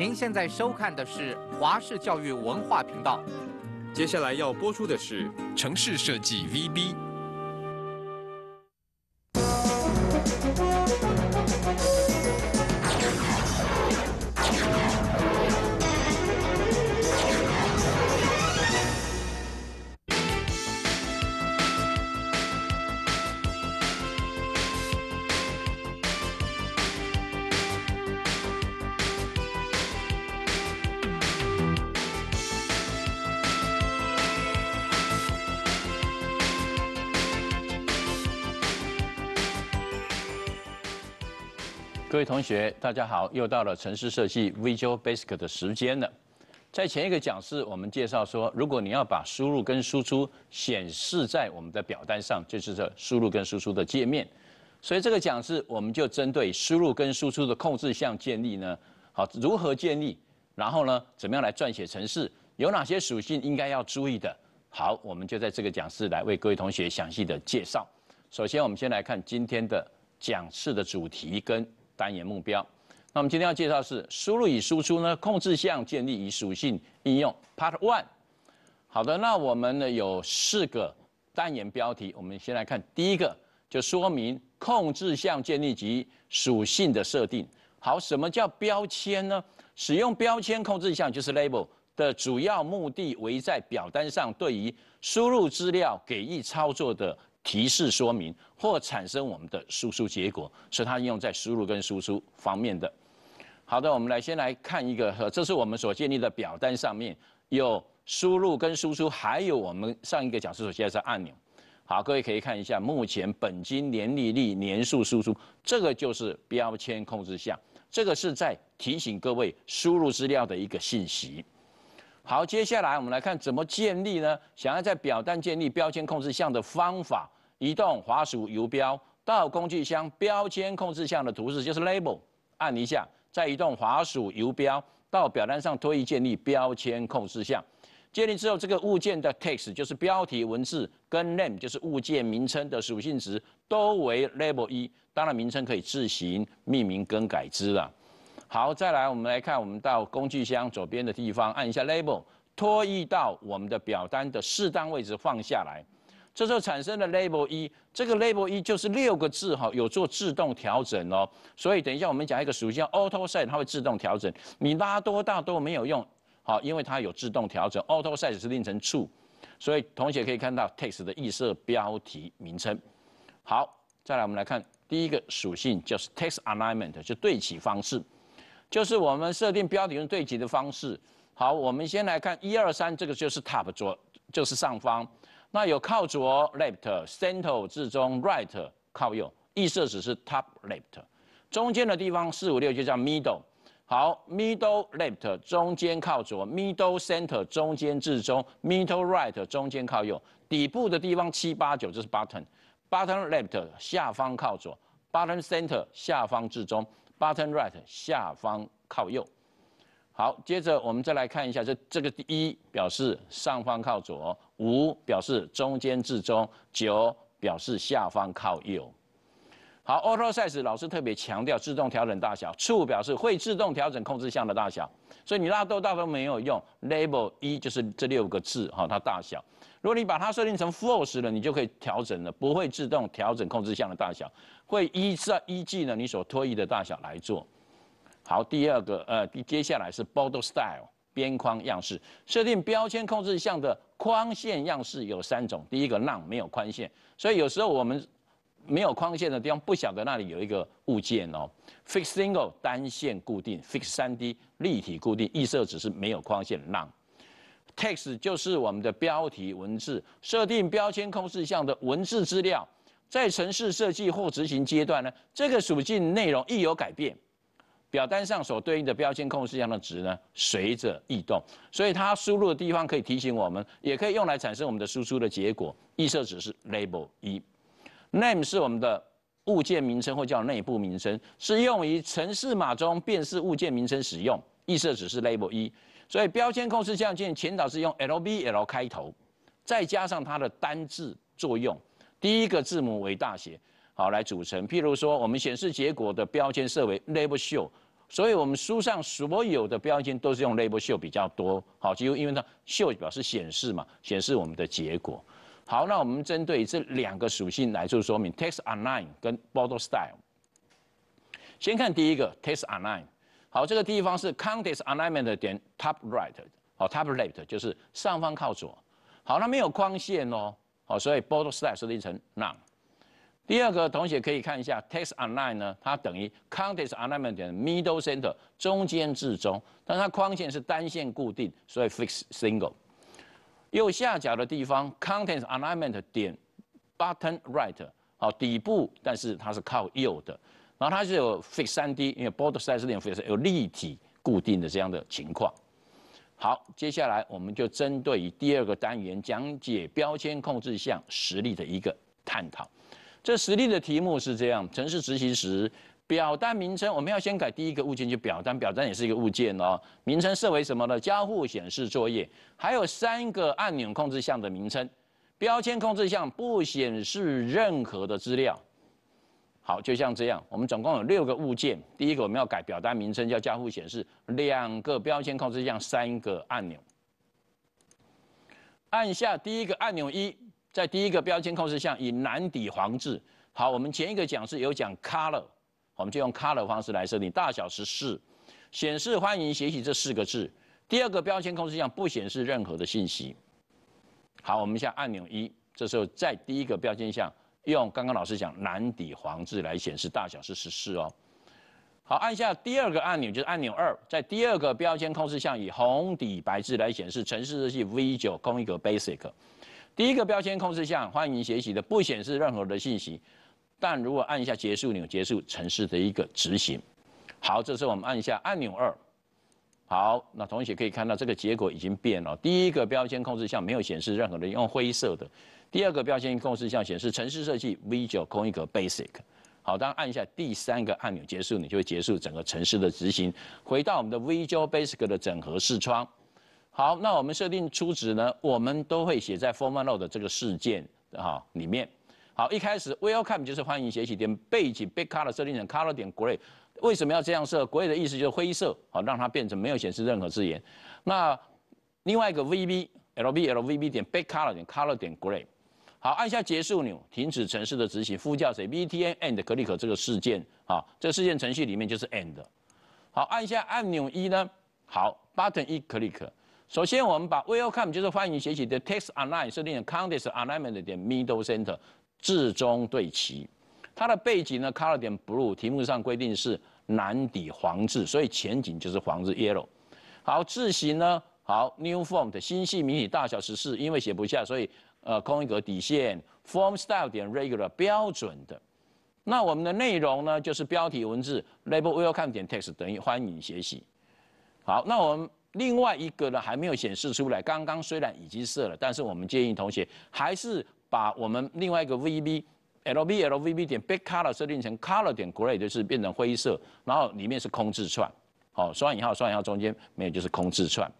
您现在收看的是华视教育文化频道，接下来要播出的是城市设计 V B。同学，大家好！又到了城市设计 Visual Basic 的时间了。在前一个讲师，我们介绍说，如果你要把输入跟输出显示在我们的表单上，就是这输入跟输出的界面。所以这个讲师，我们就针对输入跟输出的控制项建立呢，好，如何建立，然后呢，怎么样来撰写程式，有哪些属性应该要注意的。好，我们就在这个讲室来为各位同学详细的介绍。首先，我们先来看今天的讲室的主题跟。单元目标，那我们今天要介绍是输入与输出呢？控制项建立与属性应用 Part One。好的，那我们呢有四个单元标题，我们先来看第一个，就说明控制项建立及属性的设定。好，什么叫标签呢？使用标签控制项就是 Label 的主要目的，为在表单上，对于输入资料给予操作的。提示说明或产生我们的输出结果，是它应用在输入跟输出方面的。好的，我们来先来看一个，这是我们所建立的表单上面有输入跟输出，还有我们上一个讲师所介绍按钮。好，各位可以看一下，目前本金、年利率、年数输出，这个就是标签控制项，这个是在提醒各位输入资料的一个信息。好，接下来我们来看怎么建立呢？想要在表单建立标签控制项的方法，移动滑鼠游标到工具箱标签控制项的图示，就是 Label，按一下，再移动滑鼠游标到表单上推移建立标签控制项。建立之后，这个物件的 Text 就是标题文字，跟 Name 就是物件名称的属性值都为 Label 一。当然，名称可以自行命名更改之了。好，再来我们来看，我们到工具箱左边的地方，按一下 Label，拖曳到我们的表单的适当位置放下来。这时候产生的 Label 一，这个 Label 一就是六个字哈，有做自动调整哦。所以等一下我们讲一个属性 Auto s i t e 它会自动调整，你拉多大都没有用，好，因为它有自动调整。Auto s i t e 设定成处，所以同学可以看到 Text 的预设标题名称。好，再来我们来看第一个属性，就是 Text Alignment，就对齐方式。就是我们设定标题用对齐的方式。好，我们先来看一二三，这个就是 top 左，就是上方。那有靠左 left，center 至中 right 靠右。预设只是 top left，中间的地方四五六就叫 middle。好，middle left 中间靠左，middle center 中间至中，middle right 中间靠右。底部的地方七八九就是 button，button left 下方靠左，button center 下方至中。Button right 下方靠右。好，接着我们再来看一下，这这个一表示上方靠左，五表示中间至中，九表示下方靠右。好，auto size 老师特别强调自动调整大小。true 表示会自动调整控制项的大小，所以你拉多大都没有用。label 一就是这六个字哈，它大小。如果你把它设定成 false 呢，你就可以调整了，不会自动调整控制项的大小，会依在依据呢你所拖移的大小来做。好，第二个呃，接下来是 b o t l e style 边框样式，设定标签控制项的框线样式有三种，第一个浪没有宽线，所以有时候我们。没有框线的地方，不晓得那里有一个物件哦。Fix single 单线固定，Fix 3D 立体固定。预设只是没有框线。n o n Text 就是我们的标题文字。设定标签控制项的文字资料。在程式设计或执行阶段呢，这个属性内容一有改变，表单上所对应的标签控制项的值呢，随着异动。所以它输入的地方可以提醒我们，也可以用来产生我们的输出的结果。预设只是 Label 一。Name 是我们的物件名称，或叫内部名称，是用于程式码中辨识物件名称使用。预设只是 label 一，所以标签控制这键，前导是用 LBL 开头，再加上它的单字作用，第一个字母为大写，好来组成。譬如说，我们显示结果的标签设为 label show，所以我们书上所有的标签都是用 label show 比较多，好，就因为它 show 表示显示嘛，显示我们的结果。好，那我们针对这两个属性来做说明。text o n l i n e 跟 border style。先看第一个 text o n l i n e 好，这个地方是 c o n t e x t a l i l n m e n t 点 top right，好，top right 就是上方靠左。好，那没有框线哦，好，所以 border style 设定成 none。第二个同学可以看一下 text o n l i n e 呢，它等于 c o n t e x t a l i l n m e n t 点 middle center，中间至中，但它框线是单线固定，所以 f i x single。右下角的地方，content alignment 点 button right 好，底部，但是它是靠右的，然后它是有 f i x d 3D，因为 border size 点 f i x 有立体固定的这样的情况。好，接下来我们就针对于第二个单元讲解标签控制项实例的一个探讨。这实例的题目是这样：城市执行时。表单名称我们要先改第一个物件就表单，表单也是一个物件哦。名称设为什么呢？交互显示作业，还有三个按钮控制项的名称，标签控制项不显示任何的资料。好，就像这样，我们总共有六个物件。第一个我们要改表单名称叫交互显示，两个标签控制项，三个按钮。按下第一个按钮一，在第一个标签控制项以蓝底黄字。好，我们前一个讲是有讲 color。我们就用 color 方式来设定大小是四，显示欢迎学习这四个字。第二个标签控制项不显示任何的信息。好，我们下按钮一，这时候在第一个标签项用刚刚老师讲蓝底黄字来显示大小是十四哦。好，按下第二个按钮就是按钮二，在第二个标签控制项以红底白字来显示城市日记 V9 空一格 Basic。第一个标签控制项欢迎学习的不显示任何的信息。但如果按一下结束钮，结束城市的一个执行。好，这时候我们按下按钮二。好，那同学可以看到这个结果已经变了。第一个标签控制项没有显示任何的，用灰色的。第二个标签控制项显示城市设计 V9 空一格 Basic。好，当按下第三个按钮结束，你就会结束整个城市的执行，回到我们的 v l Basic 的整合视窗。好，那我们设定出值呢？我们都会写在 Form Load 的这个事件哈里面。好，一开始 welcome 就是欢迎学习，点背景 big color 设定成 color 点 grey，为什么要这样设？grey 的意思就是灰色，好，让它变成没有显示任何字眼。那另外一个 vb lblvb 点 big color 点 color 点 grey，好，按下结束钮，停止程序的执行，呼叫谁 btn end click 这个事件，好，这个事件程序里面就是 end。好，按下按钮一呢，好 button 一 click。首先我们把 welcome 就是欢迎学习的 text align 设定成 c o n t e s s alignment 点 middle center。字中对齐，它的背景呢，color 点 blue，题目上规定是蓝底黄字，所以前景就是黄字 yellow。好，字型呢，好 new f o r m 的新系迷你大小十四，因为写不下，所以呃空一格底线 f o r m style 点 regular 标准的。那我们的内容呢，就是标题文字 label welcome 点 text 等于欢迎学习。好，那我们另外一个呢还没有显示出来，刚刚虽然已经设了，但是我们建议同学还是。把我们另外一个 V B L B L V B 点 Big Color 设定成 Color 点 Gray，就是变成灰色，然后里面是空字串。好，双引号双引号中间没有就是空字串。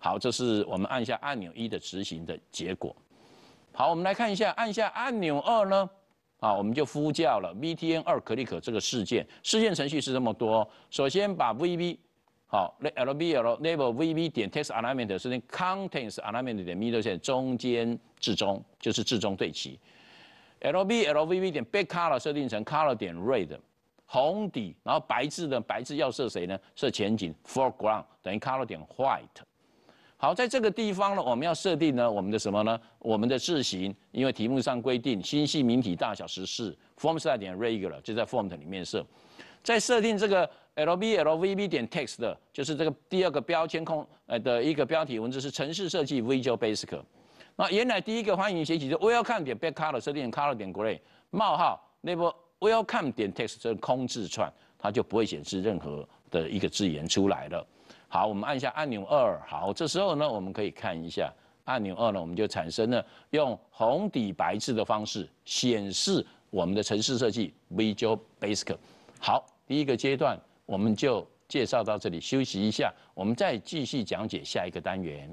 好，这是我们按下按钮一的执行的结果。好，我们来看一下按下按钮二呢？啊，我们就呼叫了 V T N 二 Click 这个事件。事件程序是这么多。首先把 V B 好，l b l l e v e l v v 点 text alignment 设定 contains alignment 点 middle 线中间至中就是至中对齐，l b l v v 点 b a c k g c o l o r 设定成 color 点 red 红底，然后白字的白字要设谁呢？设前景 foreground 等于 color 点 white。好，在这个地方呢，我们要设定呢我们的什么呢？我们的字型，因为题目上规定星系名体大小十四 f o r m size 点 regular 就在 font 里面设，在设定这个。L B L V B 点 text 的就是这个第二个标签空，呃的一个标题文字是城市设计 visual basic。那原来第一个欢迎写起是 welcome 点 b a c k c o l o r 设定 color 点 gray，冒号 label welcome 点 text 是空字串，它就不会显示任何的一个字眼出来了。好，我们按下按钮二，好，这时候呢我们可以看一下按钮二呢我们就产生了用红底白字的方式显示我们的城市设计 visual basic。好，第一个阶段。我们就介绍到这里，休息一下，我们再继续讲解下一个单元。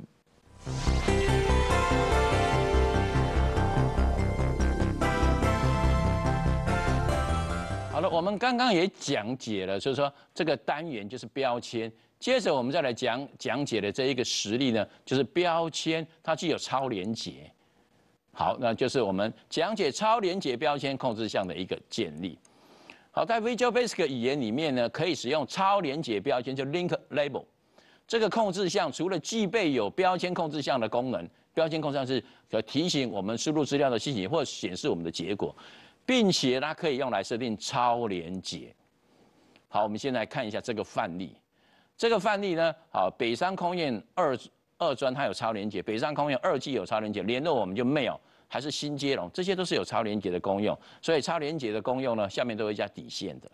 好了，我们刚刚也讲解了，就是说这个单元就是标签。接着我们再来讲讲解的这一个实例呢，就是标签它具有超连接。好，那就是我们讲解超连接标签控制项的一个建立。好，在 Visual Basic 语言里面呢，可以使用超连接标签，就 Link Label 这个控制项。除了具备有标签控制项的功能，标签控制项是可提醒我们输入资料的信息或显示我们的结果，并且它可以用来设定超连接。好，我们现在看一下这个范例。这个范例呢，好，北山空院二二专它有超连接，北山空院二 G 有超连接，连络我们就没有。还是新接龙，这些都是有超连接的功用，所以超连接的功用呢，下面都会加底线的。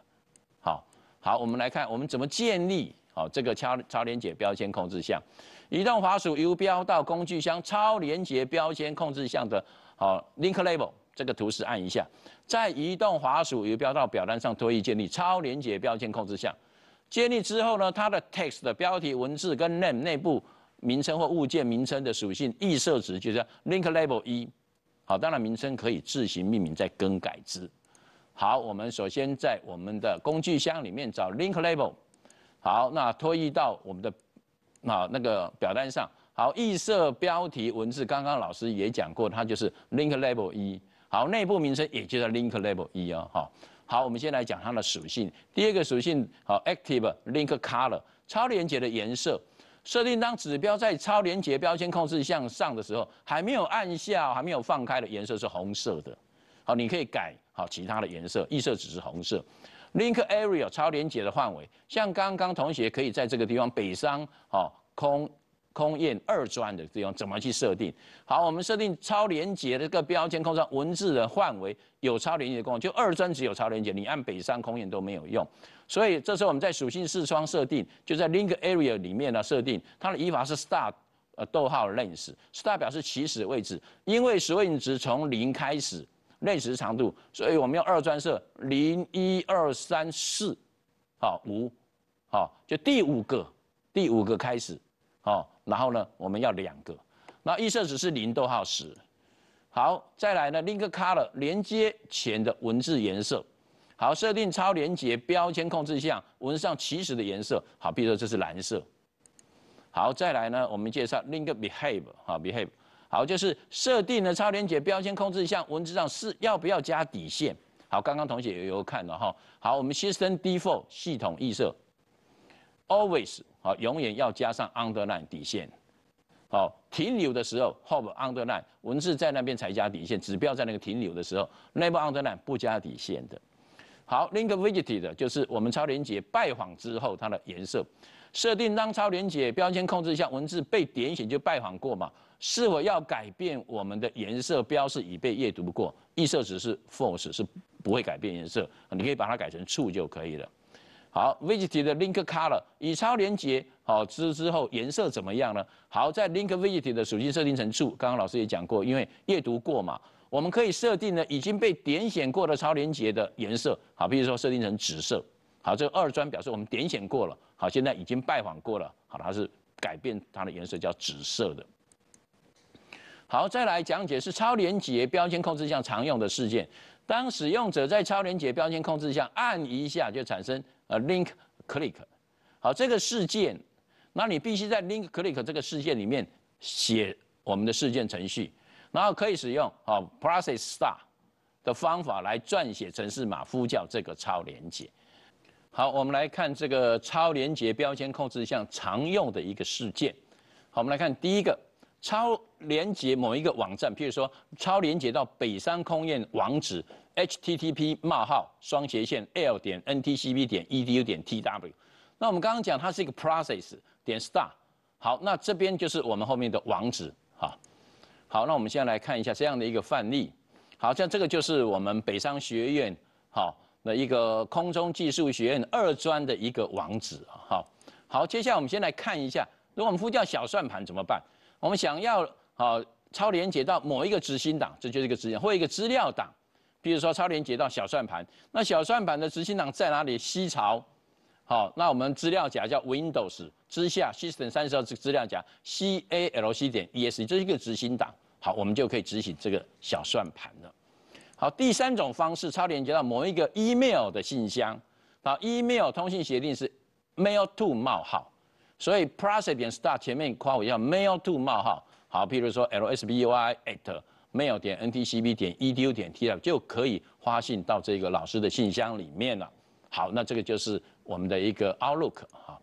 好，好，我们来看我们怎么建立好这个超超连接标签控制项。移动滑鼠游标到工具箱超连接标签控制项的好 Link Label 这个图示按一下，在移动滑鼠游标到表单上推移建立超连接标签控制项。建立之后呢，它的 Text 的标题文字跟 Name 内部名称或物件名称的属性易设置，就是 Link Label 一。好，当然名称可以自行命名再更改之。好，我们首先在我们的工具箱里面找 Link Label。好，那拖移到我们的那那个表单上。好，预设标题文字，刚刚老师也讲过，它就是 Link Label 一。好，内部名称也就叫 Link Label 一啊。好，好，我们先来讲它的属性。第二个属性，好，Active Link Color 超连接的颜色。设定当指标在超连结标签控制向上的时候，还没有按下，还没有放开的颜色是红色的。好，你可以改好其他的颜色，预设只是红色。Link area 超连结的范围，像刚刚同学可以在这个地方北商好空空雁二专的地方怎么去设定？好，我们设定超连结的这个标签控制文字的范围有超连结的功能，就二专只有超连结，你按北商空雁都没有用。所以这时候我们在属性视窗设定，就在 Link Area 里面呢设定它的语法是 start，呃逗号 length，start 表示起始位置，因为 string 值从零开始，length 长度，所以我们用二专设零一二三四，好五，好就第五个，第五个开始，好，然后呢我们要两个，那预设值是零逗号十，好，再来呢 Link Color 连接前的文字颜色。好，设定超连接标签控制项文字上起始的颜色。好，比如说这是蓝色。好，再来呢，我们介绍 link behave。好，behave。好，就是设定的超连接标签控制项文字上是要不要加底线。好，刚刚同学也有看了哈。好，我们 system default 系统预设 always 好，永远要加上 underline 底线。好，停留的时候 h o p e underline 文字在那边才加底线，指标在那个停留的时候 never underline 不加底线的。好，link visited 就是我们超连接拜访之后它的颜色，设定当超连接标签控制一下文字被点选就拜访过嘛，是否要改变我们的颜色标示已被阅读过？易色值是 false 是不会改变颜色，你可以把它改成处就可以了。好，visited link color 已超连接好之之后颜色怎么样呢？好，在 link visited 属性设定成处，刚刚老师也讲过，因为阅读过嘛。我们可以设定呢已经被点选过的超链接的颜色，好，比如说设定成紫色，好，这个二专表示我们点选过了，好，现在已经拜访过了，好，它是改变它的颜色，叫紫色的。好，再来讲解是超链接标签控制项常用的事件，当使用者在超链接标签控制项按一下，就产生呃 link click，好，这个事件，那你必须在 link click 这个事件里面写我们的事件程序。然后可以使用哦，process star 的方法来撰写程式码呼叫这个超连接。好，我们来看这个超连接标签控制项常用的一个事件。好，我们来看第一个超连接某一个网站，譬如说超连接到北山空运网址，http：冒号双斜线 l 点 n t c b 点 ed u 点 tw。那我们刚刚讲它是一个 process 点 star。好，那这边就是我们后面的网址哈。好，那我们先来看一下这样的一个范例。好像这个就是我们北商学院，好，的一个空中技术学院二专的一个网址。好，好，接下来我们先来看一下，如果我们呼叫小算盘怎么办？我们想要好超连接到某一个执行档，这就是一个执行，或一个资料档。比如说超连接到小算盘，那小算盘的执行档在哪里？西潮。好，那我们资料夹叫 Windows 之下 System 三十这个资料夹 C A L C 点 E S，这是一个执行档。好，我们就可以执行这个小算盘了。好，第三种方式，超连接到某一个 Email 的信箱。好，Email 通信协定是 Mail to 冒号，所以 Process 点 Start 前面括弧要 Mail to 冒号。好，譬如说 L S B U I at Mail 点 N T C B 点 E D U 点 T L，就可以发信到这个老师的信箱里面了。好，那这个就是。我们的一个 outlook 哈，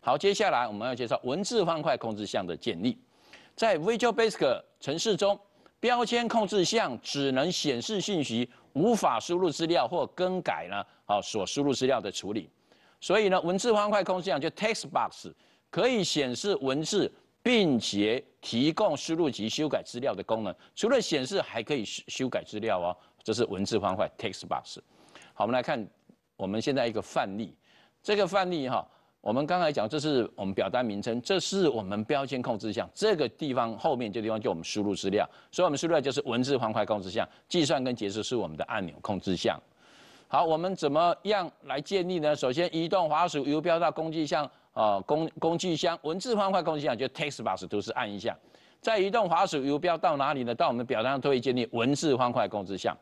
好，接下来我们要介绍文字方块控制项的建立。在 Visual Basic 程式中，标签控制项只能显示信息，无法输入资料或更改呢，好，所输入资料的处理。所以呢，文字方块控制项就 text box 可以显示文字，并且提供输入及修改资料的功能。除了显示，还可以修改资料哦，这是文字方块 text box。好，我们来看我们现在一个范例。这个范例哈，我们刚才讲，这是我们表单名称，这是我们标签控制项，这个地方后面这地方就我们输入资料，所以我们输入就是文字方块控制项，计算跟结束是我们的按钮控制项。好，我们怎么样来建立呢？首先移动滑鼠游标到工具箱，呃工工具箱文字方块控制箱就 Text Box，都是按一下。再移动滑鼠游标到哪里呢？到我们表单上都会建立文字方块控制项，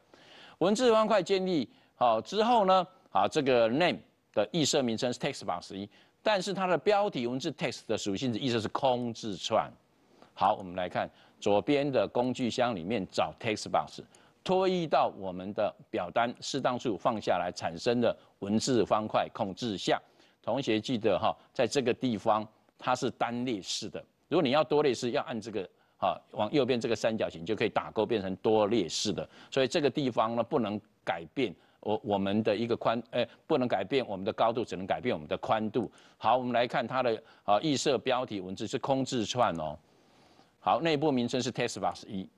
文字方块建立好之后呢，好这个 Name。的预设名称是 TextBox 一，但是它的标题文字 Text 的属性值意思是空字串。好，我们来看左边的工具箱里面找 TextBox，拖移到我们的表单适当处放下来，产生的文字方块控制项。同学记得哈，在这个地方它是单列式的。如果你要多列式，要按这个哈往右边这个三角形就可以打勾变成多列式的。所以这个地方呢，不能改变。我我们的一个宽诶不能改变我们的高度，只能改变我们的宽度。好，我们来看它的啊预设标题文字是空字串哦。好，内部名称是 t e s t b u s 一。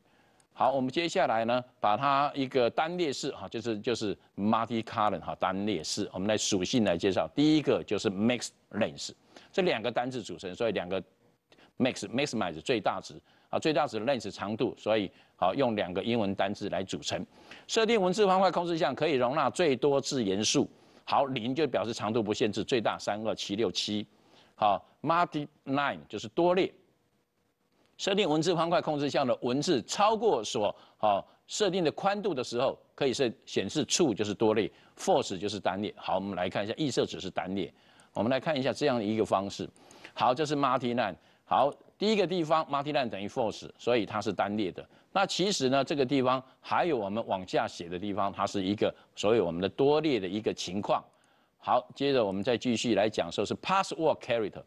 好，我们接下来呢把它一个单列式哈，就是就是 multi column 哈单列式。我们来属性来介绍，第一个就是 max length，这两个单字组成，所以两个 max maximize 最大值。啊，最大值 length 长度，所以好用两个英文单字来组成。设定文字方块控制项可以容纳最多字元数，好零就表示长度不限制，最大三二七六七。好，multi line 就是多列。设定文字方块控制项的文字超过所好设定的宽度的时候，可以是显示处就是多列，force 就是单列。好，我们来看一下预设只是单列。我们来看一下这样的一个方式。好，这是 multi line。好。第一个地方，multiline 等于 f o r c e 所以它是单列的。那其实呢，这个地方还有我们往下写的地方，它是一个，所以我们的多列的一个情况。好，接着我们再继续来讲说，是 password character，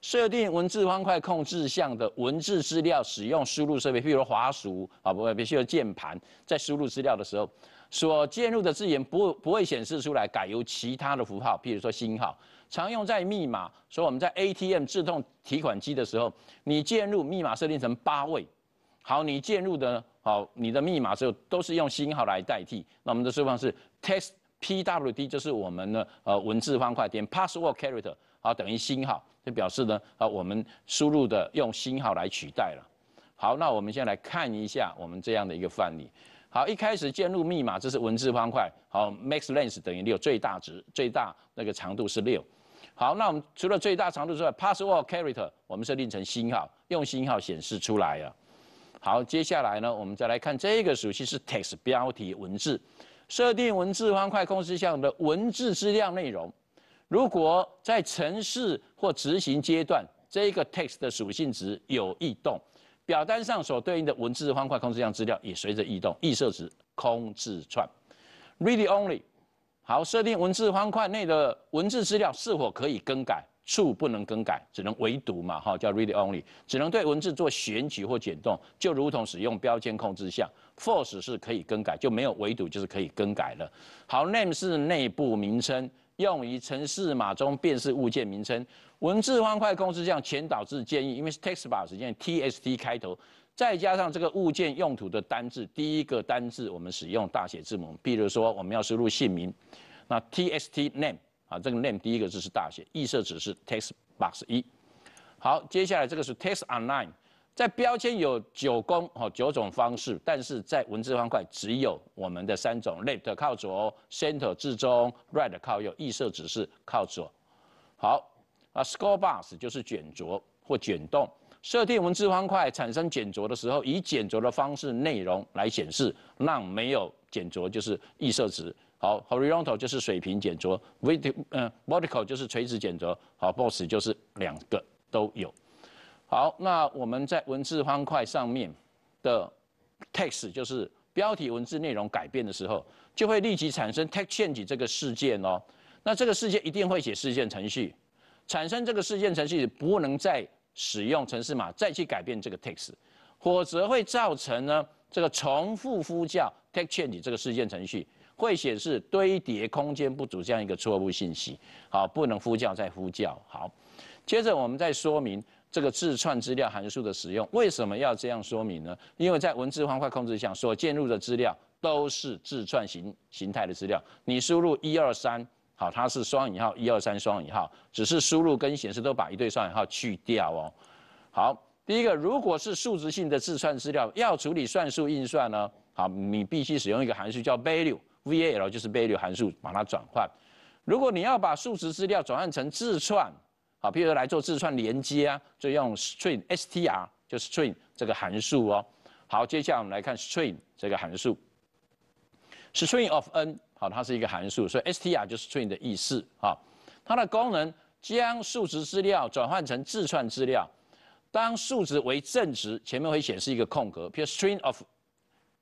设定文字方块控制项的文字资料使用输入设备，譬如滑鼠啊，不，必如说键盘，在输入资料的时候，所键入的字元不不会显示出来，改由其他的符号，譬如说星号。常用在密码，所以我们在 ATM 自动提款机的时候，你进入密码设定成八位，好，你进入的，好，你的密码就都是用星号来代替。那我们的设方是 testpwd 就是我们的呃文字方块，点 password character，好，等于星号，就表示呢，啊，我们输入的用星号来取代了。好，那我们先来看一下我们这样的一个范例。好，一开始建入密码，这是文字方块，好，maxlength 等于六，最大值，最大那个长度是六。好，那我们除了最大长度之外，password character 我们设定成星号，用星号显示出来啊。好，接下来呢，我们再来看这个属性是 text 标题文字，设定文字方块控制项的文字资料内容。如果在程式或执行阶段，这一个 text 的属性值有异动，表单上所对应的文字方块控制项资料也随着异动异设值空置串，read only。好，设定文字方块内的文字资料是否可以更改？处不能更改，只能唯独嘛，哈，叫 read only，只能对文字做选取或剪动，就如同使用标签控制项。force 是可以更改，就没有唯独就是可以更改了。好，name 是内部名称，用于程式码中辨识物件名称。文字方块控制项前导字建议，因为是 text b o 建见 T S T 开头。再加上这个物件用途的单字，第一个单字我们使用大写字母。譬如说我们要输入姓名，那 T S T name 啊，这个 name 第一个字是大写。预设值是 text box 一。好，接下来这个是 text n l i n n 在标签有九宫哦九种方式，但是在文字方块只有我们的三种：left 靠左，center 至中，right 靠右。预设值是靠左。好，那 scroll box 就是卷轴或卷动。设定文字方块产生剪酌的时候，以剪酌的方式内容来显示，让没有剪酌就是预设值。好，horizontal 就是水平剪酌，vertical 嗯 v t i c 就是垂直剪酌。好 b o s s 就是两个都有。好，那我们在文字方块上面的 text 就是标题文字内容改变的时候，就会立即产生 text change 这个事件哦。那这个事件一定会写事件程序，产生这个事件程序不能在使用程式码再去改变这个 text，否则会造成呢这个重复呼叫 take change 这个事件程序会显示堆叠空间不足这样一个错误信息。好，不能呼叫再呼叫。好，接着我们再说明这个自串资料函数的使用。为什么要这样说明呢？因为在文字方块控制下所进入的资料都是自串型形态的资料。你输入一二三。好，它是双引号，一二三双引号，只是输入跟显示都把一对双引号去掉哦。好，第一个，如果是数值性的字串资料，要处理算术运算呢，好，你必须使用一个函数叫 value，val 就是 value 函数把它转换。如果你要把数值资料转换成字串，好，譬如来做字串连接啊，就用 string，str 就 string 这个函数哦。好，接下来我们来看 string 这个函数，string of n。好，它是一个函数，所以 S T R 就是 String 的意思。哈，它的功能将数值资料转换成字串资料。当数值为正值，前面会显示一个空格，比如 String of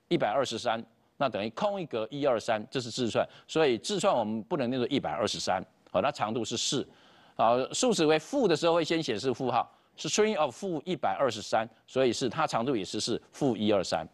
一百二十三，那等于空一格一二三，这是字串。所以字串我们不能念作一百二十三，好，它长度是四。好，数值为负的时候会先显示负号，是 String of 负一百二十三，所以是它长度也是四，负一二三。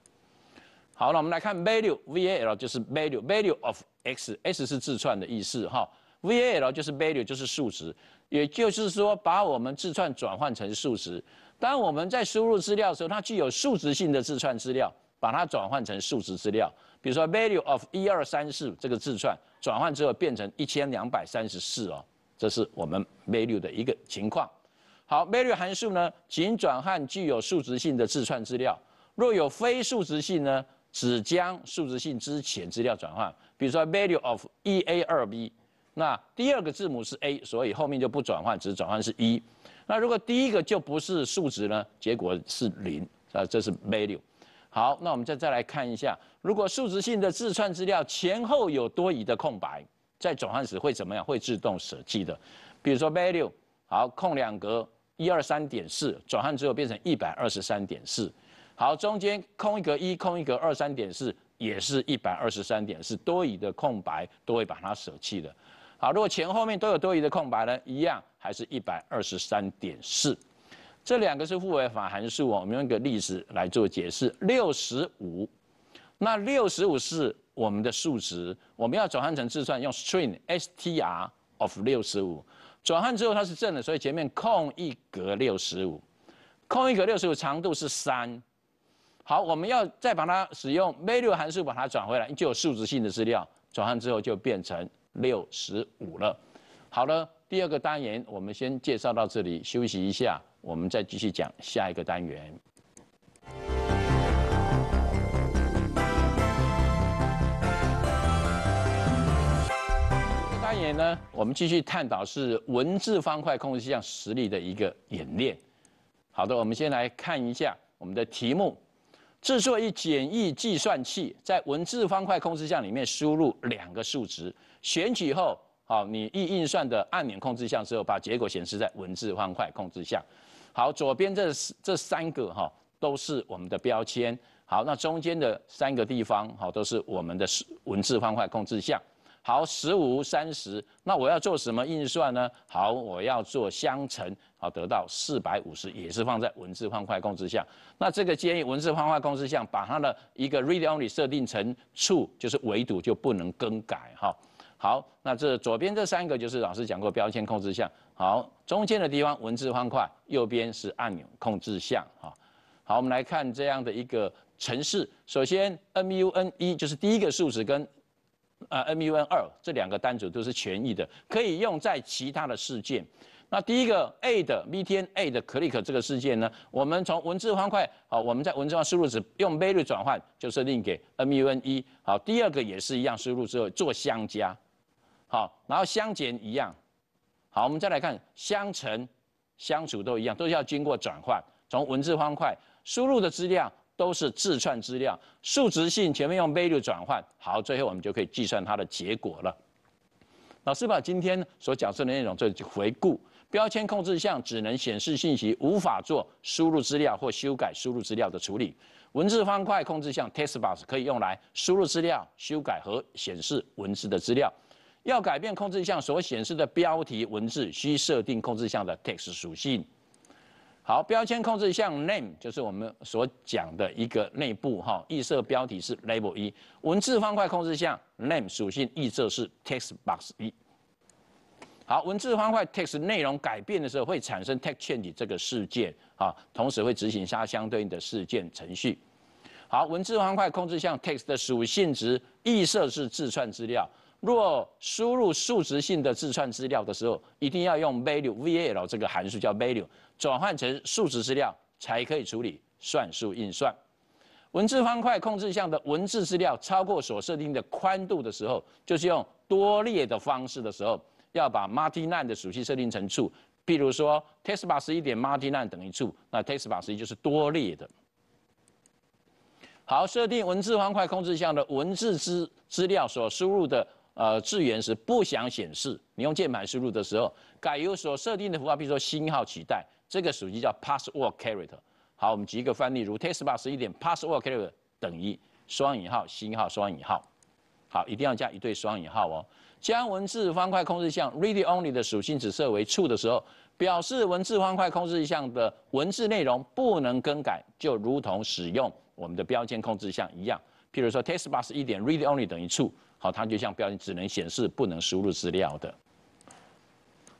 好，那我们来看 Value V A L 就是 Value Value of。x s 是自串的意思，哈，value 就是 value 就是数值，也就是说把我们自串转换成数值。当我们在输入资料的时候，它具有数值性的自串资料，把它转换成数值资料。比如说 value of 1234这个自串转换之后变成1234哦，这是我们 value 的一个情况。好，value 函数呢仅转换具有数值性的自串资料，若有非数值性呢，只将数值性之前资料转换。比如说 value of 一 a 二 b 那第二个字母是 A，所以后面就不转换，只转换是一。那如果第一个就不是数值呢？结果是0啊，这是 value。好，那我们再再来看一下，如果数值性的字串资料前后有多余的空白，在转换时会怎么样？会自动舍弃的。比如说 value，好，空两格，一二三点四，转换之后变成一百二十三点四。好，中间空一格一，空一格二三点四。也是一百二十三点，是多余的空白都会把它舍弃的。好，如果前后面都有多余的空白呢？一样，还是一百二十三点四。这两个是互为反函数哦。我们用一个例子来做解释：六十五。那六十五是我们的数值，我们要转换成字算，用 string str of 六十五。转换之后它是正的，所以前面空一格六十五，空一格六十五长度是三。好，我们要再把它使用 value 函数把它转回来，就有数值性的资料。转换之后就变成六十五了。好了，第二个单元我们先介绍到这里，休息一下，我们再继续讲下一个单元。这个单元呢，我们继续探讨是文字方块控制项实例的一个演练。好的，我们先来看一下我们的题目。制作一简易计算器，在文字方块控制项里面输入两个数值，选取后，好，你易运算的按钮控制项之后，把结果显示在文字方块控制项。好，左边这这三个哈都是我们的标签。好，那中间的三个地方好都是我们的文字方块控制项。好，十五三十，那我要做什么运算呢？好，我要做相乘。得到四百五十，也是放在文字方块控制项。那这个建议文字方块控制项把它的一个 read only 设定成 true，就是围堵就不能更改。哈，好，那这左边这三个就是老师讲过标签控制项。好，中间的地方文字方块，右边是按钮控制项。哈，好，我们来看这样的一个程式。首先，m u n 一就是第一个数字跟啊 m u n 二这两个单组都是权益的，可以用在其他的事件。那第一个 A 的 V T N A 的可立克这个事件呢，我们从文字方块，好，我们在文字方输入时用 value 转换就是定给 M U N E。好，第二个也是一样，输入之后做相加，好，然后相减一样，好，我们再来看相乘、相除都一样，都是要经过转换，从文字方块输入的资料都是字串资料，数值性前面用 value 转换，好，最后我们就可以计算它的结果了。老师把今天所讲述的内容做回顾。标签控制项只能显示信息，无法做输入资料或修改输入资料的处理。文字方块控制项 text box 可以用来输入资料、修改和显示文字的资料。要改变控制项所显示的标题文字，需设定控制项的 text 属性。好，标签控制项 name 就是我们所讲的一个内部哈，预设标题是 label 一。文字方块控制项 name 属性预设是 text box 一。好，文字方块 text 内容改变的时候会产生 text change 这个事件，啊，同时会执行它相对应的事件程序。好，文字方块控制项 text 的属性值预设是自串资料，若输入数值性的自串资料的时候，一定要用 value value 这个函数叫 value，转换成数值资料才可以处理算术运算。文字方块控制项的文字资料超过所设定的宽度的时候，就是用多列的方式的时候。要把 m a r t i n 的属性设定成 True，譬如说 t e s t b a r 十一点 m a r t i n 等于 True，那 t e s t b a r 十一就是多列的。好，设定文字方块控制项的文字资资料所输入的呃字元是不想显示，你用键盘输入的时候，改由所设定的符号，譬如说星号取代，这个属性叫 Password Character。好，我们举一个范例，如 t e s t b a r 十一点 Password Character 等于双引号星号双引号。好，一定要加一对双引号哦。将文字方块控制项 readonly 的属性只设为 true 的时候，表示文字方块控制项的文字内容不能更改，就如同使用我们的标签控制项一样。譬如说 testbox 一点 readonly 等于 true，好，它就像标签，只能显示不能输入资料的。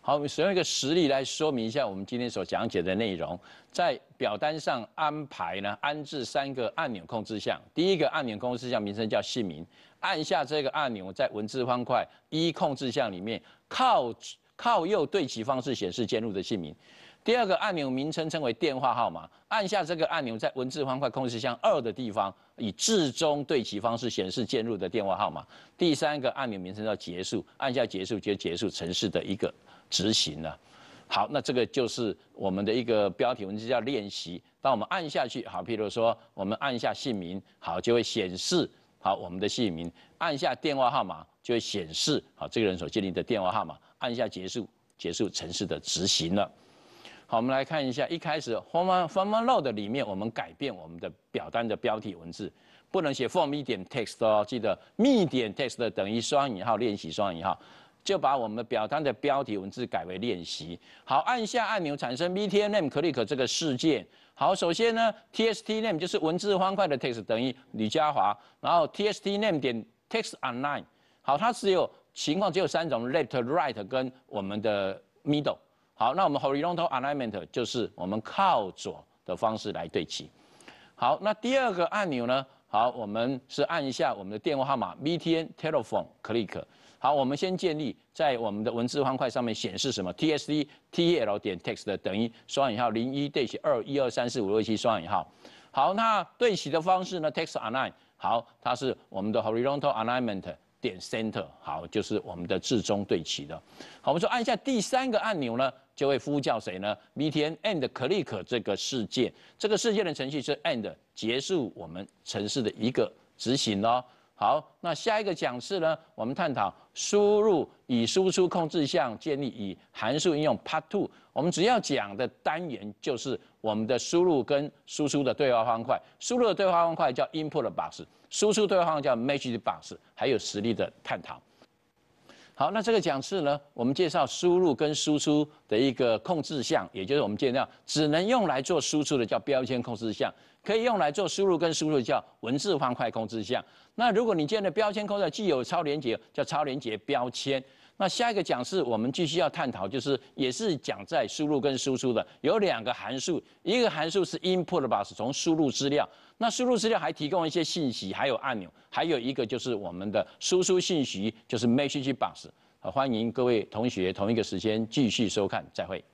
好，我们使用一个实例来说明一下我们今天所讲解的内容。在表单上安排呢，安置三个按钮控制项，第一个按钮控制项名称叫姓名。按下这个按钮，在文字方块一控制项里面，靠靠右对齐方式显示进入的姓名。第二个按钮名称称为电话号码，按下这个按钮，在文字方块控制项二的地方，以至中对齐方式显示进入的电话号码。第三个按钮名称叫结束，按下结束就结束程市的一个执行了。好，那这个就是我们的一个标题文字叫练习。当我们按下去，好，譬如说我们按下姓名，好，就会显示。好，我们的姓名按下电话号码就会显示好这个人所建立的电话号码，按下结束结束程序的执行了。好，我们来看一下，一开始 form form l o a d 里面我们改变我们的表单的标题文字，不能写 form 一点 text 哦，记得密点 text 等于双引号练习双引号，就把我们的表单的标题文字改为练习。好，按下按钮产生 btn m click 这个事件。好，首先呢，tst name 就是文字方块的 text 等于吕嘉华，然后 tst name 点 text a l i n e 好，它只有情况只有三种 left、right 跟我们的 middle，好，那我们 horizontal alignment 就是我们靠左的方式来对齐，好，那第二个按钮呢，好，我们是按一下我们的电话号码 btn telephone click。好，我们先建立在我们的文字方块上面显示什么？T S E T L 点 text 等于双引号零一对齐二一二三四五六七双引号。好，那对齐的方式呢？text align 好，它是我们的 horizontal alignment 点 center 好，就是我们的字中对齐的。好，我们说按下第三个按钮呢，就会呼叫谁呢 e t n end click 这个事件，这个事件的程序是 end 结束我们程式的一个执行哦。好，那下一个讲次呢？我们探讨输入以输出控制项建立以函数应用 part two。我们只要讲的单元就是我们的输入跟输出的对话方块，输入的对话方块叫 input box，输出对话方叫 magic box，还有实例的探讨。好，那这个讲次呢？我们介绍输入跟输出的一个控制项，也就是我们见到只能用来做输出的叫标签控制项，可以用来做输入跟输入叫文字方块控制项。那如果你见的标签控制既有超连接，叫超连接标签。那下一个讲次我们继续要探讨，就是也是讲在输入跟输出的有两个函数，一个函数是 input b u s 从输入资料。那输入资料还提供一些信息，还有按钮，还有一个就是我们的输出信息，就是 Message b o x 好，欢迎各位同学，同一个时间继续收看，再会。